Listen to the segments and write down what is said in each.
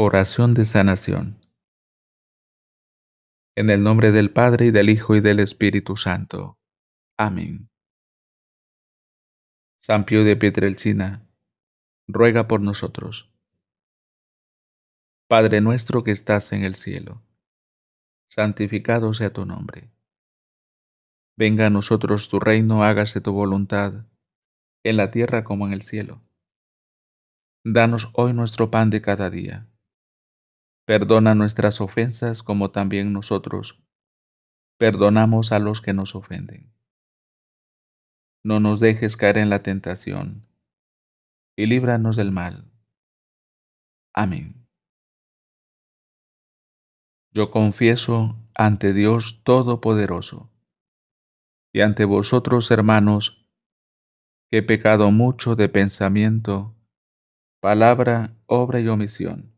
Oración de sanación. En el nombre del Padre y del Hijo y del Espíritu Santo. Amén. San Pío de Pietrelcina, ruega por nosotros. Padre nuestro que estás en el cielo, santificado sea tu nombre. Venga a nosotros tu reino, hágase tu voluntad, en la tierra como en el cielo. Danos hoy nuestro pan de cada día Perdona nuestras ofensas como también nosotros perdonamos a los que nos ofenden. No nos dejes caer en la tentación y líbranos del mal. Amén. Yo confieso ante Dios Todopoderoso y ante vosotros, hermanos, que he pecado mucho de pensamiento, palabra, obra y omisión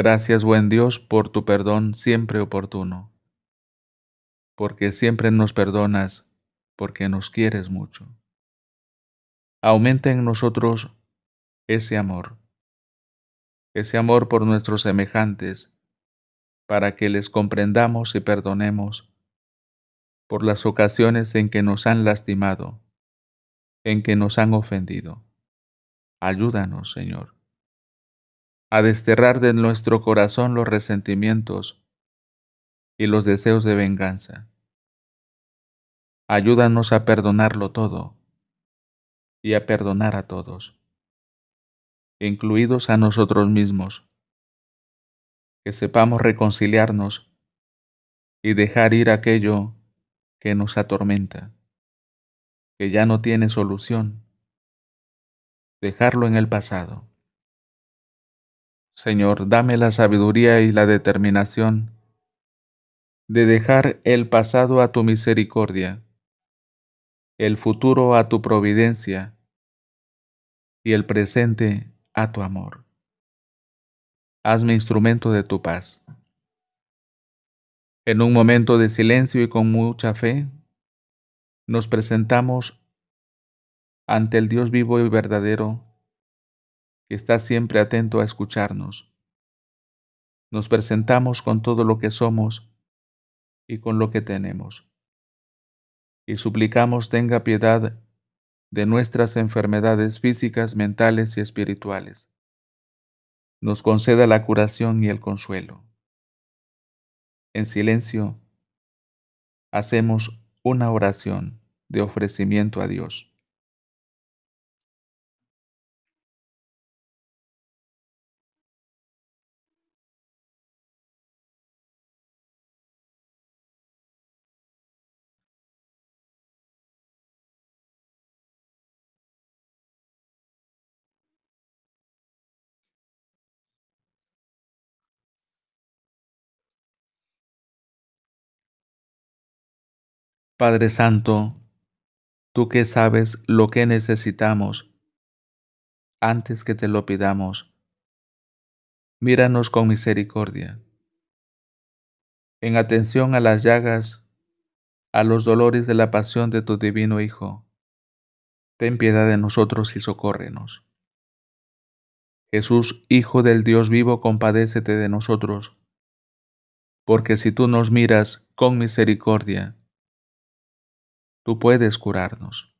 Gracias, buen Dios, por tu perdón siempre oportuno, porque siempre nos perdonas, porque nos quieres mucho. Aumenta en nosotros ese amor, ese amor por nuestros semejantes, para que les comprendamos y perdonemos por las ocasiones en que nos han lastimado, en que nos han ofendido. Ayúdanos, Señor a desterrar de nuestro corazón los resentimientos y los deseos de venganza. Ayúdanos a perdonarlo todo y a perdonar a todos, incluidos a nosotros mismos, que sepamos reconciliarnos y dejar ir aquello que nos atormenta, que ya no tiene solución, dejarlo en el pasado Señor, dame la sabiduría y la determinación de dejar el pasado a tu misericordia, el futuro a tu providencia y el presente a tu amor. Hazme instrumento de tu paz. En un momento de silencio y con mucha fe, nos presentamos ante el Dios vivo y verdadero que está siempre atento a escucharnos. Nos presentamos con todo lo que somos y con lo que tenemos. Y suplicamos tenga piedad de nuestras enfermedades físicas, mentales y espirituales. Nos conceda la curación y el consuelo. En silencio, hacemos una oración de ofrecimiento a Dios. Padre Santo, tú que sabes lo que necesitamos antes que te lo pidamos, míranos con misericordia. En atención a las llagas, a los dolores de la pasión de tu divino Hijo, ten piedad de nosotros y socórrenos. Jesús, Hijo del Dios vivo, compadécete de nosotros, porque si tú nos miras con misericordia, tú puedes curarnos.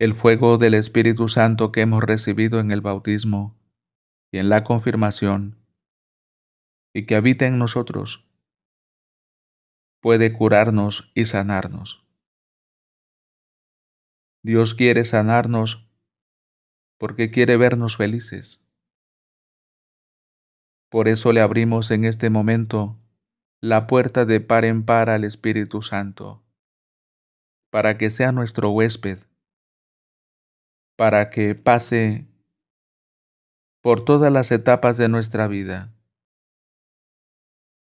El fuego del Espíritu Santo que hemos recibido en el bautismo y en la confirmación, y que habita en nosotros, puede curarnos y sanarnos. Dios quiere sanarnos porque quiere vernos felices. Por eso le abrimos en este momento la puerta de par en par al Espíritu Santo, para que sea nuestro huésped, para que pase por todas las etapas de nuestra vida,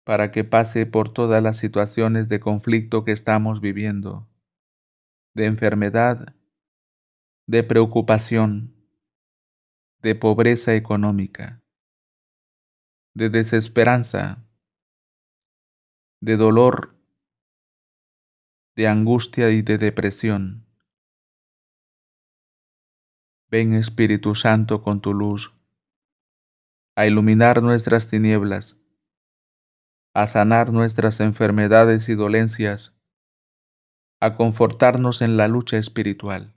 para que pase por todas las situaciones de conflicto que estamos viviendo, de enfermedad, de preocupación, de pobreza económica, de desesperanza, de dolor, de angustia y de depresión. Ven Espíritu Santo con tu luz a iluminar nuestras tinieblas, a sanar nuestras enfermedades y dolencias, a confortarnos en la lucha espiritual.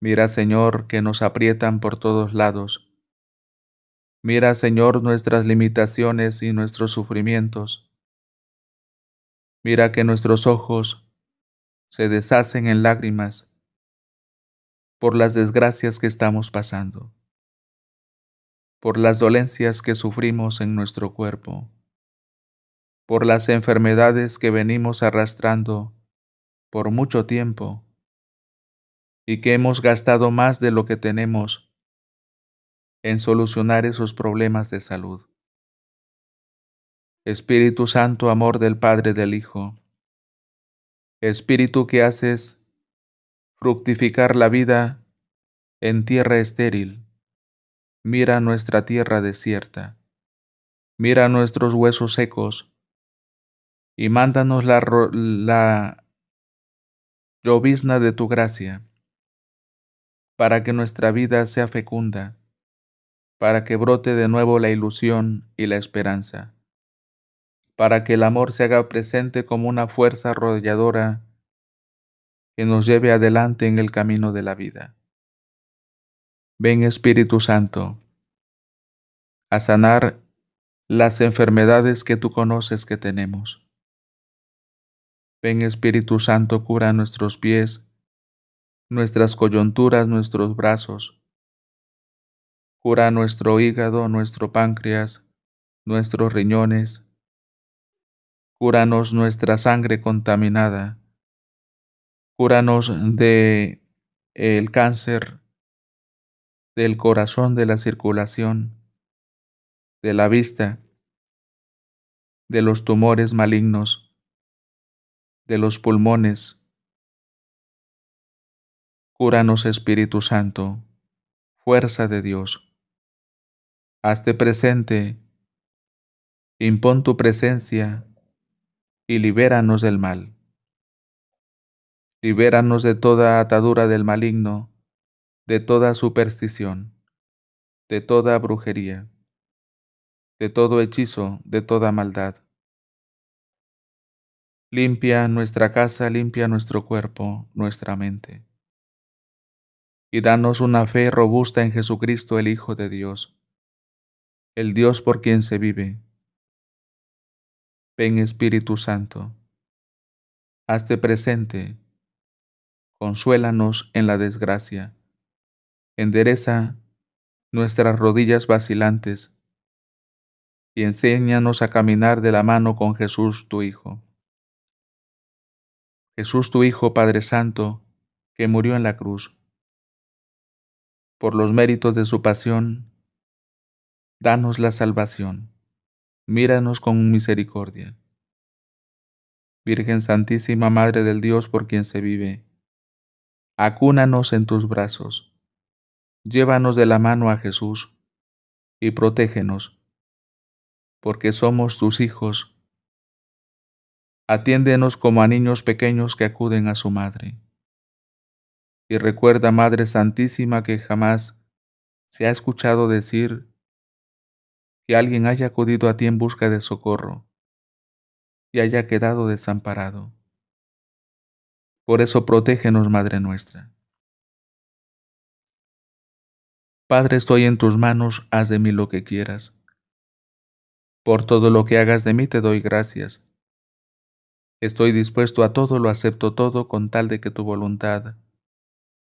Mira, Señor, que nos aprietan por todos lados Mira, Señor, nuestras limitaciones y nuestros sufrimientos. Mira que nuestros ojos se deshacen en lágrimas por las desgracias que estamos pasando, por las dolencias que sufrimos en nuestro cuerpo, por las enfermedades que venimos arrastrando por mucho tiempo y que hemos gastado más de lo que tenemos en solucionar esos problemas de salud. Espíritu Santo, amor del Padre del Hijo, Espíritu que haces fructificar la vida en tierra estéril, mira nuestra tierra desierta, mira nuestros huesos secos y mándanos la, la llovizna de tu gracia para que nuestra vida sea fecunda para que brote de nuevo la ilusión y la esperanza, para que el amor se haga presente como una fuerza arrolladora que nos lleve adelante en el camino de la vida. Ven Espíritu Santo a sanar las enfermedades que tú conoces que tenemos. Ven Espíritu Santo, cura nuestros pies, nuestras coyunturas, nuestros brazos, cura nuestro hígado, nuestro páncreas, nuestros riñones, cúranos nuestra sangre contaminada, cúranos de el cáncer del corazón, de la circulación, de la vista, de los tumores malignos, de los pulmones. Cúranos Espíritu Santo, fuerza de Dios. Hazte presente, impón tu presencia y libéranos del mal. Libéranos de toda atadura del maligno, de toda superstición, de toda brujería, de todo hechizo, de toda maldad. Limpia nuestra casa, limpia nuestro cuerpo, nuestra mente. Y danos una fe robusta en Jesucristo, el Hijo de Dios el Dios por quien se vive. Ven Espíritu Santo, hazte presente, consuélanos en la desgracia, endereza nuestras rodillas vacilantes y enséñanos a caminar de la mano con Jesús tu Hijo. Jesús tu Hijo, Padre Santo, que murió en la cruz. Por los méritos de su pasión, danos la salvación. Míranos con misericordia. Virgen Santísima, Madre del Dios por quien se vive, acúnanos en tus brazos, llévanos de la mano a Jesús y protégenos, porque somos tus hijos. Atiéndenos como a niños pequeños que acuden a su madre. Y recuerda, Madre Santísima, que jamás se ha escuchado decir que alguien haya acudido a ti en busca de socorro y haya quedado desamparado. Por eso protégenos, Madre nuestra. Padre, estoy en tus manos, haz de mí lo que quieras. Por todo lo que hagas de mí te doy gracias. Estoy dispuesto a todo, lo acepto todo con tal de que tu voluntad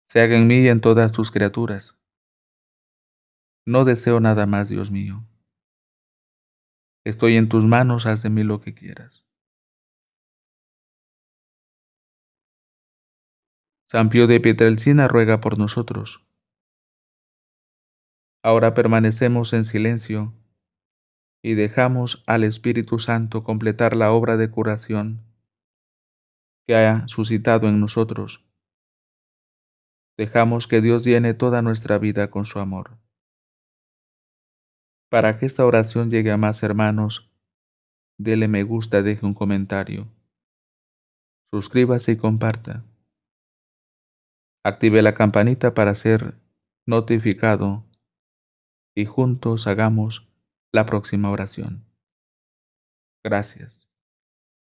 se haga en mí y en todas tus criaturas. No deseo nada más, Dios mío. Estoy en tus manos, haz de mí lo que quieras. San Pío de Pietrelcina ruega por nosotros. Ahora permanecemos en silencio y dejamos al Espíritu Santo completar la obra de curación que ha suscitado en nosotros. Dejamos que Dios llene toda nuestra vida con su amor. Para que esta oración llegue a más hermanos, dele me gusta, deje un comentario, suscríbase y comparta. Active la campanita para ser notificado y juntos hagamos la próxima oración. Gracias.